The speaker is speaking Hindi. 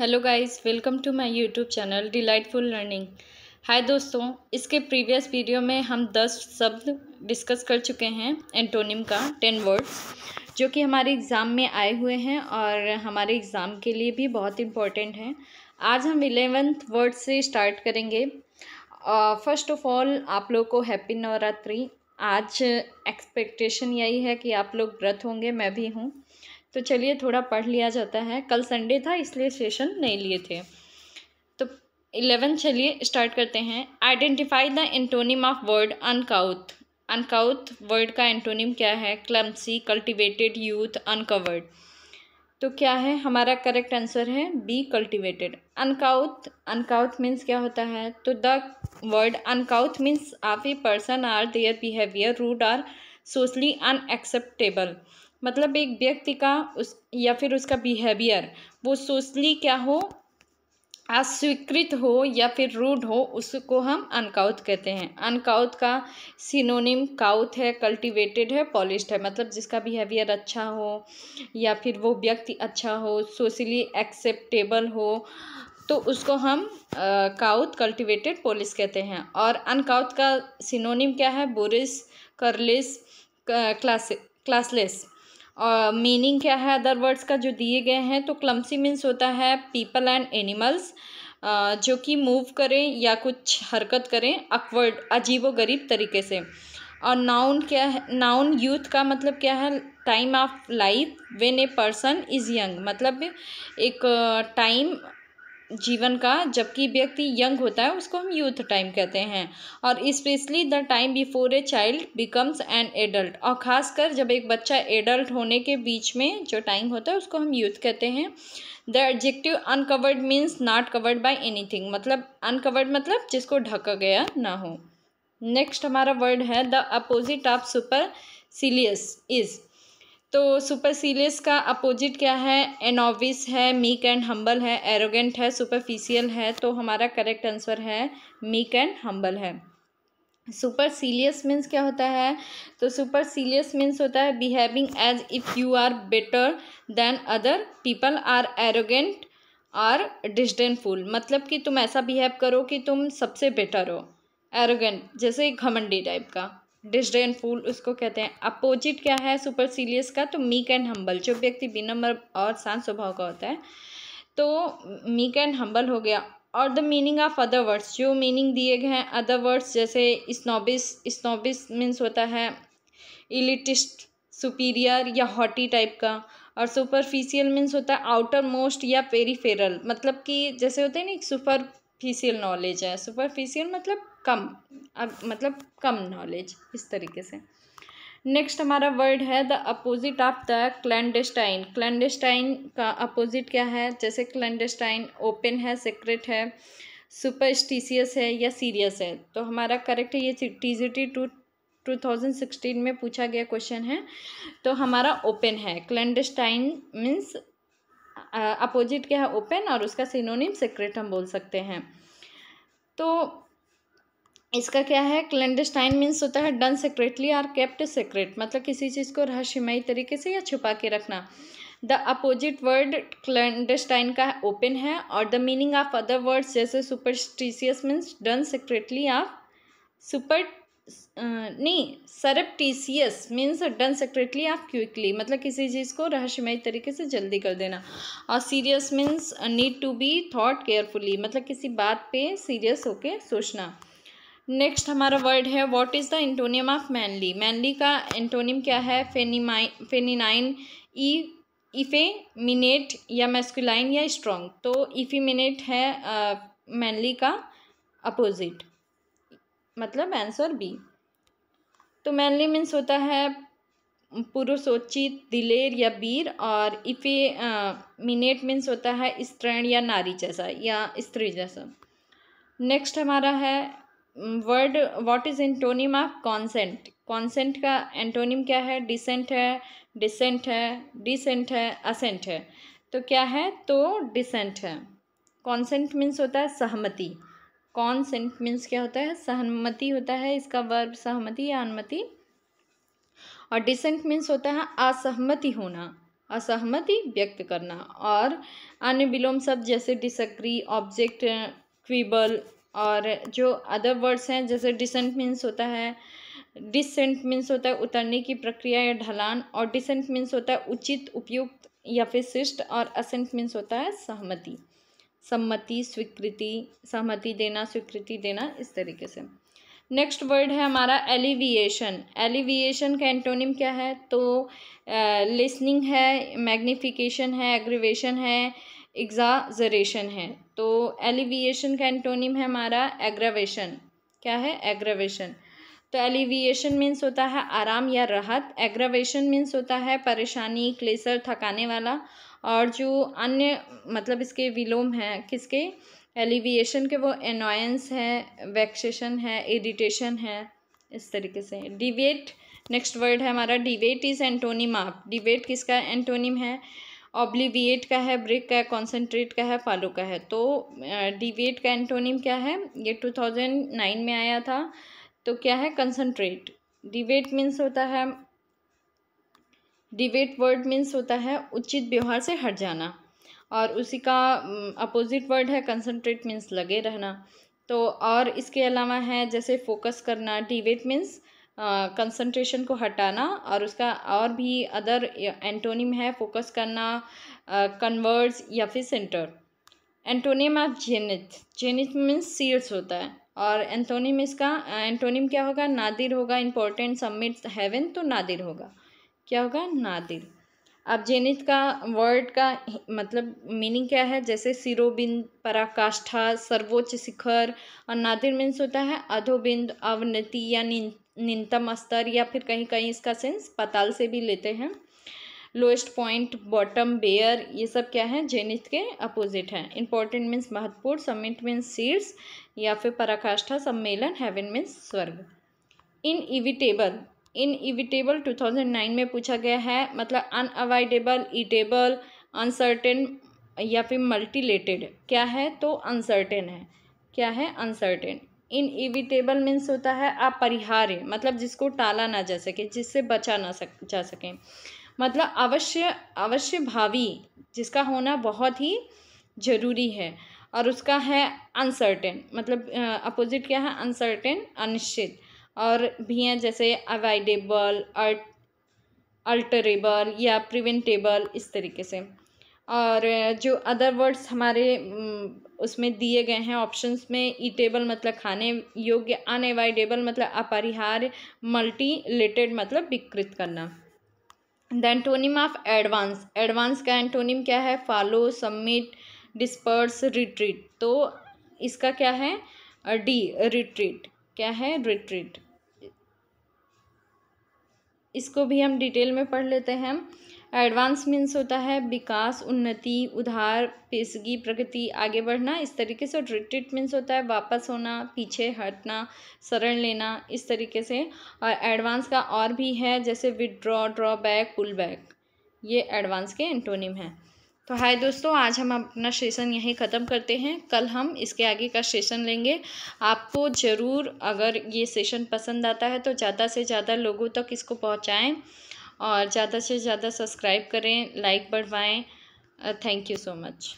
hello guys welcome to my YouTube channel delightful learning hi दोस्तों इसके प्रीवियस वीडियो में हम दस शब्द डिस्कस कर चुके हैं एंटोनिम का टेन वर्ड्स जो कि हमारे एग्ज़ाम में आए हुए हैं और हमारे एग्ज़ाम के लिए भी बहुत इम्पोर्टेंट हैं आज हम इलेवेंथ वर्ड से स्टार्ट करेंगे फर्स्ट ऑफ ऑल आप लोग को हैप्पी नवरात्रि आज एक्सपेक्टेशन यही है कि आप लोग व्रत होंगे मैं भी हूँ तो चलिए थोड़ा पढ़ लिया जाता है कल संडे था इसलिए सेशन नहीं लिए थे तो इलेवन चलिए स्टार्ट करते हैं identify the antonym of word uncouth uncouth word का एंटोनिम क्या है क्लम्सी कल्टिवेटेड यूथ अनकवर्ड तो क्या है हमारा करेक्ट आंसर है B cultivated uncouth uncouth means क्या होता है तो the word uncouth means of a person or their behaviour rude or socially unacceptable मतलब एक व्यक्ति का उस या फिर उसका बिहेवियर वो सोशली क्या हो अस्वीकृत हो या फिर रूड हो उसको हम अनकाउत कहते हैं अनकाउत का सिनोनिम काउथ है कल्टिवेटेड है पॉलिश्ड है मतलब जिसका बिहेवियर अच्छा हो या फिर वो व्यक्ति अच्छा हो सोशली एक्सेप्टेबल हो तो उसको हम काउथ कल्टिवेटेड पॉलिश कहते हैं और अनकाउथ का सिनोनिम क्या है boorish churlish class classless meaning meaning क्या है अदर वर्ड्स का जो दिए गए हैं तो क्लम्सी मीन्स होता है पीपल एंड एनिमल्स जो कि मूव करें या कुछ हरकत करें अकवर्ड अजीब गरीब तरीके से और नाउन क्या है नाउन यूथ का मतलब क्या है time of life when a person is young मतलब एक टाइम जीवन का जबकि व्यक्ति यंग होता है उसको हम यूथ टाइम कहते हैं और specially the time before a child becomes an adult और ख़ासकर जब एक बच्चा एडल्ट होने के बीच में जो टाइम होता है उसको हम यूथ कहते हैं the adjective uncovered means not covered anything मतलब अनकवर्ड मतलब जिसको ढका गया ना हो नेक्स्ट हमारा वर्ड है the opposite of supercilious is तो सुपरसीलियस का अपोजिट क्या है एनोविस है मीक एंड हम्बल है एरोगेंट है सुपरफिशियल है तो हमारा करेक्ट आंसर है मीक एंड हम्बल है सुपर सीलियस मीन्स क्या होता है तो सुपर सीलियस मीन्स होता है behaving as if you are better than other people or arrogant or disdainful मतलब कि तुम ऐसा बिहेव करो कि तुम सबसे बेटर हो एरोगेंट जैसे घमंडी टाइप का फूल उसको कहते हैं अपोजिट क्या है सुपर सीलियस का तो मीक एंड हम्बल जो व्यक्ति विनम्र और शांत स्वभाव का होता है तो मीक एंड हम्बल हो गया और the meaning of other words जो मीनिंग दिए गए हैं अदर वर्ड्स जैसे स्नोबिस स्नोबिस मीन्स होता है इलिटिस्ट सुपीरियर या हॉटी टाइप का और सुपरफिशियल मीन्स होता है आउटर मोस्ट या पेरीफेरल मतलब कि जैसे होते हैं ना सुपर सुपरफिशियल नॉलेज है सुपरफिशियल मतलब कम अग, मतलब कम नॉलेज इस तरीके से नेक्स्ट हमारा वर्ड है the opposite of the clandestine clandestine का अपोजिट क्या है जैसे क्लैंडेस्टाइन ओपन है सीक्रेट है सुपरस्टिशियस है या सीरियस है तो हमारा करेक्ट है ये T G T two two thousand sixteen में पूछा गया क्वेश्चन है तो हमारा ओपन है क्लैंडस्टाइन मीन्स अपोजिट क्या है ओपन और उसका सिनोनिम सीक्रेट हम बोल सकते हैं तो इसका क्या है क्लैंडस्टाइन मीन्स होता है done secretly or kept secret मतलब किसी चीज़ को रहस्यमयी तरीके से या छुपा के रखना द अपोजिट वर्ड क्लैंडस्टाइन का ओपन है और the meaning of other words जैसे superstitious means done secretly of super नहीं surreptitious means done secretly of quickly मतलब किसी चीज़ को रहस्यमय तरीके से जल्दी कर देना और serious means need to be thought carefully मतलब किसी बात पे सीरियस होके सोचना नेक्स्ट हमारा वर्ड है what is the antonym of manly manly का एंटोनियम क्या है फेनिमाइन फेनिनाइन ई इफेमिनेट या मैस्कुलाइन या स्ट्रॉन्ग तो इफेमिनेट है मैनली uh, का अपोजिट मतलब आंसर बी तो मैनली मीन्स होता है पुरुषोचित दिलेर या वीर और इफे मिनेट uh, मीन्स होता है स्त्रीण या नारी जैसा या स्त्री जैसा नेक्स्ट हमारा है word what is antonym of consent consent का एंटोनिम क्या है डिसेंट है डिसेंट है डिसेंट है असेंट है तो क्या है तो डिसेंट है कॉन्सेंट मीन्स होता है सहमति कॉन्सेंट मीन्स क्या होता है सहमति होता है इसका वर्ब सहमति या अनुमति और डिसेंट मीन्स होता है असहमति होना असहमति व्यक्त करना और अन्य विलोम शब्द जैसे डिसक्री ऑब्जेक्ट क्विबल और जो अदर वर्ड्स हैं जैसे डिसेंट मीन्स होता है डिसेंट मीन्स होता है उतरने की प्रक्रिया या ढलान और डिसेंट मीन्स होता है उचित उपयुक्त या फिर शिष्ट और असेंट मीन्स होता है सहमति सम्मति स्वीकृति सहमति देना स्वीकृति देना इस तरीके से नेक्स्ट वर्ड है हमारा एलिविएशन एलिविएशन का एंटोनिम क्या है तो लिसनिंग uh, है मैग्निफिकेशन है एग्रीवेशन है एग्जाजरेशन है तो एलिविएशन का एंटोनिम है हमारा एग्रावेशन क्या है एग्रावेशन तो एलिविएशन मीन्स होता है आराम या राहत एग्रावेशन मीन्स होता है परेशानी क्लेसर थकाने वाला और जो अन्य मतलब इसके विलोम हैं किसके एलिविएशन के वो एनॉयंस है वैक्सेशन है इरिटेशन है इस तरीके से डिवेट नेक्स्ट वर्ड है हमारा डिवेट इज़ एंटोनिम आप डिवेट किसका एंटोनिम है ऑब्लिविएट का है ब्रेक का है कॉन्सेंट्रेट का है फॉलो का है तो डिविएट uh, का एंटोनिम क्या है ये टू थाउजेंड नाइन में आया था तो क्या है कंसनट्रेट डिवेट मीन्स होता है डिवेट वर्ड मीन्स होता है उचित व्यवहार से हट जाना और उसी का अपोजिट वर्ड है कंसनट्रेट मीन्स लगे रहना तो और इसके अलावा है जैसे फोकस करना डिवेट मीन्स कंसंट्रेशन को हटाना और उसका और भी अदर एंटोनिम है फोकस करना कन्वर्ट्स या फिर centre antonym of zenith zenith means सीड्स होता है और एंटोनिम इसका एंटोनिम क्या होगा नादिर होगा इम्पोर्टेंट सबमिट हेवन तो नादिर होगा क्या होगा नादिर अब जेनित का वर्ड का मतलब मीनिंग क्या है जैसे सिरोबिंद पराकाष्ठा सर्वोच्च शिखर और नादिर मीन्स होता है अधोबिंद अवनति या निम्नतम स्तर या फिर कहीं कहीं इसका सेंस पताल से भी लेते हैं लोएस्ट पॉइंट बॉटम बेयर ये सब क्या है जेनिथ के अपोजिट हैं इंपॉर्टेंट मीन्स महत्वपूर्ण समिट मीन्स सीड्स या फिर पराकाष्ठा सम्मेलन हैवन मीन्स स्वर्ग inevitable inevitable two thousand nine में पूछा गया है मतलब अनअवॉइडेबल इटेबल अनसर्टेन या फिर मल्टीलेटेड क्या है तो अनसर्टेन है क्या है अनसर्टेन इनइविटेबल मीन्स होता है अपरिहार्य मतलब जिसको टाला ना जा सके जिससे बचा ना सक जा सके मतलब अवश्य अवश्य भावी जिसका होना बहुत ही ज़रूरी है और उसका है अनसर्टेन मतलब अपोजिट क्या है अनसर्टेन अनिश्चित और भी हैं जैसे अवॉइडेबल अल्टरेबल या प्रिवेंटेबल इस तरीके से और जो अदर वर्ड्स हमारे उसमें दिए गए हैं ऑप्शंस में ईटेबल मतलब खाने योग्य अनएवाइडेबल मतलब अपरिहार्य मल्टी मतलब विकृत करना the antonym of advance advance का एंटोनिम क्या है फॉलो सबमिट डिस्पर्स रिट्रीट तो इसका क्या है डी रिट्रीट क्या है रिट्रीट इसको भी हम डिटेल में पढ़ लेते हैं एडवांस मीन्स होता है विकास उन्नति उधार पेशगी प्रगति आगे बढ़ना इस तरीके से और रिट्रीट मीन्स होता है वापस होना पीछे हटना शरण लेना इस तरीके से और एडवांस का और भी है जैसे withdraw draw back pull back ये एडवांस के एंटोनिम हैं तो हाय दोस्तों आज हम अपना सेशन यहीं ख़त्म करते हैं कल हम इसके आगे का सेशन लेंगे आपको ज़रूर अगर ये सेशन पसंद आता है तो ज़्यादा से ज़्यादा लोगों तक इसको पहुँचाएँ और ज़्यादा से ज़्यादा सब्सक्राइब करें लाइक बढ़वाएँ थैंक यू सो मच